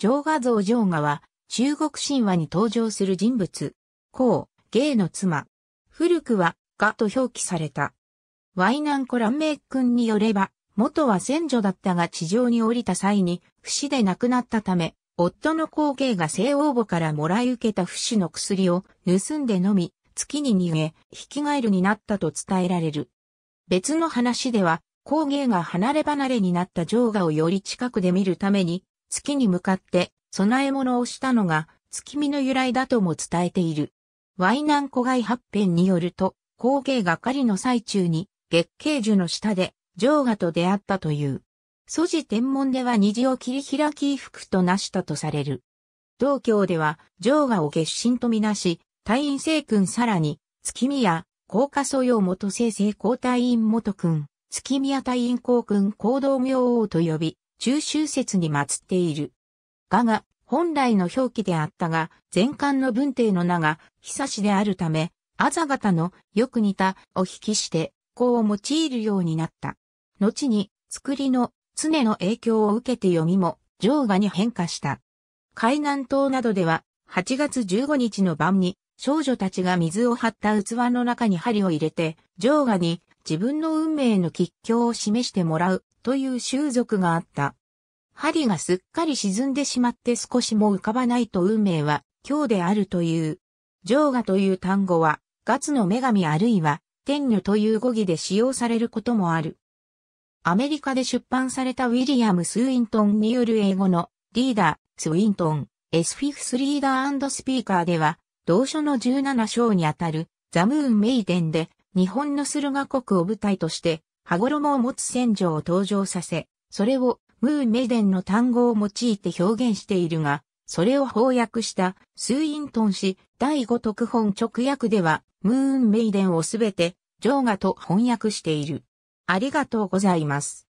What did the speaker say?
上画像上画は、中国神話に登場する人物。孔、芸の妻。古くは、がと表記された。ワイナンコランメイ君によれば、元は先女だったが地上に降りた際に、不死で亡くなったため、夫の後継が聖王母からもらい受けた不死の薬を盗んで飲み、月に逃げ、引き返るになったと伝えられる。別の話では、工芸が離れ離れになったジョーガをより近くで見るために、月に向かって供え物をしたのが月見の由来だとも伝えている。ワイナン古外八編によると、後継が狩りの最中に月桂樹の下で城河と出会ったという。祖寺天文では虹を切り開き服となしたとされる。道教では城河を月神とみなし、太院聖君さらに、月宮、高架素養元生成高太院元君、月宮太院公君行動明王と呼び、中秋節に祀っている。がが、本来の表記であったが、前巻の文帝の名が、久しであるため、あざ型のよく似たを引きして、こう用いるようになった。後に、作りの常の影響を受けて読みも、上下に変化した。海南島などでは、8月15日の晩に、少女たちが水を張った器の中に針を入れて、上下に自分の運命の吉凶を示してもらうという習俗があった。針がすっかり沈んでしまって少しも浮かばないと運命は今日であるという。上ガという単語は、ガツの女神あるいは、天女という語義で使用されることもある。アメリカで出版されたウィリアム・スウィントンによる英語のリーダー、スウィントン、エスフィフスリーダースピーカーでは、同書の17章にあたるザムーン・メイデンで日本の駿河国を舞台として、羽衣を持つ戦場を登場させ、それをムーメデンの単語を用いて表現しているが、それを翻訳したスーイントン氏第五特本直訳では、ムーンメイデンをすべて、ジョーガと翻訳している。ありがとうございます。